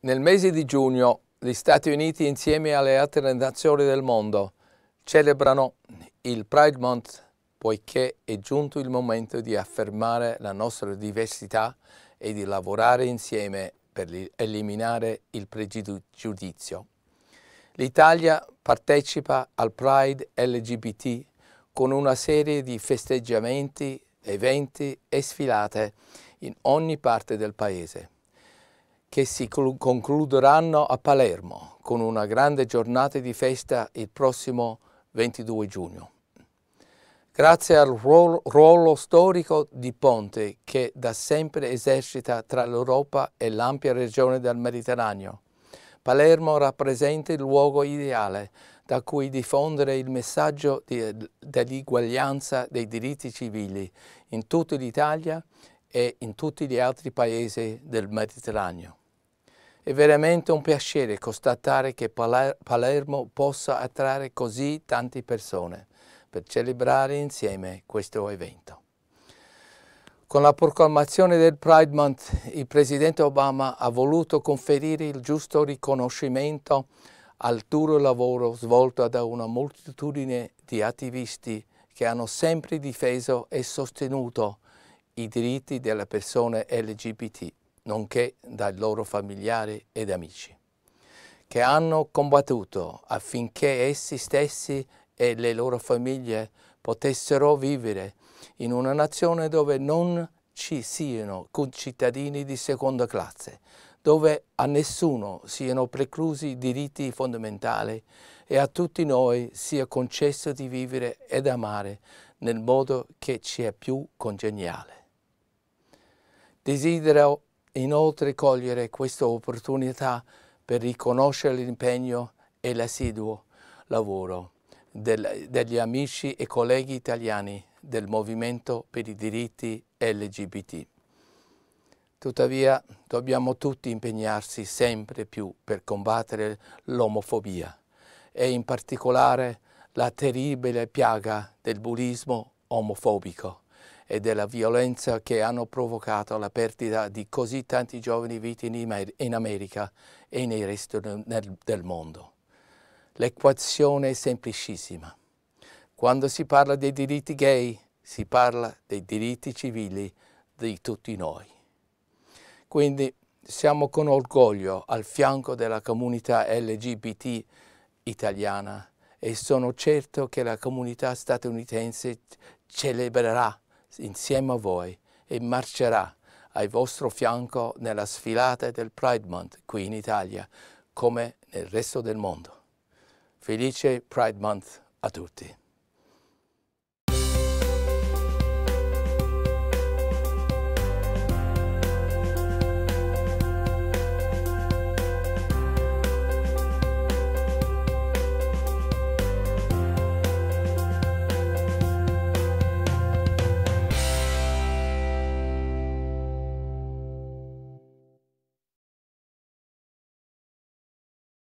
Nel mese di giugno gli Stati Uniti insieme alle altre nazioni del mondo celebrano il Pride Month poiché è giunto il momento di affermare la nostra diversità e di lavorare insieme per eliminare il pregiudizio. L'Italia partecipa al Pride LGBT con una serie di festeggiamenti, eventi e sfilate in ogni parte del Paese che si concluderanno a Palermo con una grande giornata di festa il prossimo 22 giugno. Grazie al ruolo, storico di Ponte che da sempre esercita tra l'Europa e l'ampia regione del Mediterraneo, Palermo rappresenta il luogo ideale da cui diffondere il messaggio dell'uguaglianza dei diritti civili in tutta l'Italia e in tutti gli altri paesi del Mediterraneo. È veramente un piacere constatare che Palermo possa attrarre così tante persone per celebrare insieme questo evento. Con la proclamazione del Pride Month, il Presidente Obama ha voluto conferire il giusto riconoscimento al duro lavoro svolto da una moltitudine di attivisti che hanno sempre difeso e sostenuto i diritti delle persone LGBT, nonché dai loro familiari ed amici, che hanno combattuto affinché essi stessi e le loro famiglie potessero vivere in una nazione dove non ci siano concittadini di seconda classe, dove a nessuno siano preclusi i diritti fondamentali e a tutti noi sia concesso di vivere ed amare nel modo che ci è più congeniale. Desidero inoltre cogliere questa opportunità per riconoscere l'impegno e l'assiduo lavoro del, degli amici e colleghi italiani del movimento per i diritti LGBT. Tuttavia dobbiamo tutti impegnarsi sempre più per combattere l'omofobia e in particolare la terribile piaga del bullismo omofobico e della violenza che hanno provocato la perdita di così tanti giovani vite in America e nel resto del mondo. L'equazione è semplicissima. Quando si parla dei diritti gay, si parla dei diritti civili di tutti noi. Quindi siamo con orgoglio al fianco della comunità LGBT italiana e sono certo che la comunità statunitense celebrerà insieme a voi e marcerà al vostro fianco nella sfilata del Pride Month qui in Italia come nel resto del mondo. Felice Pride Month a tutti!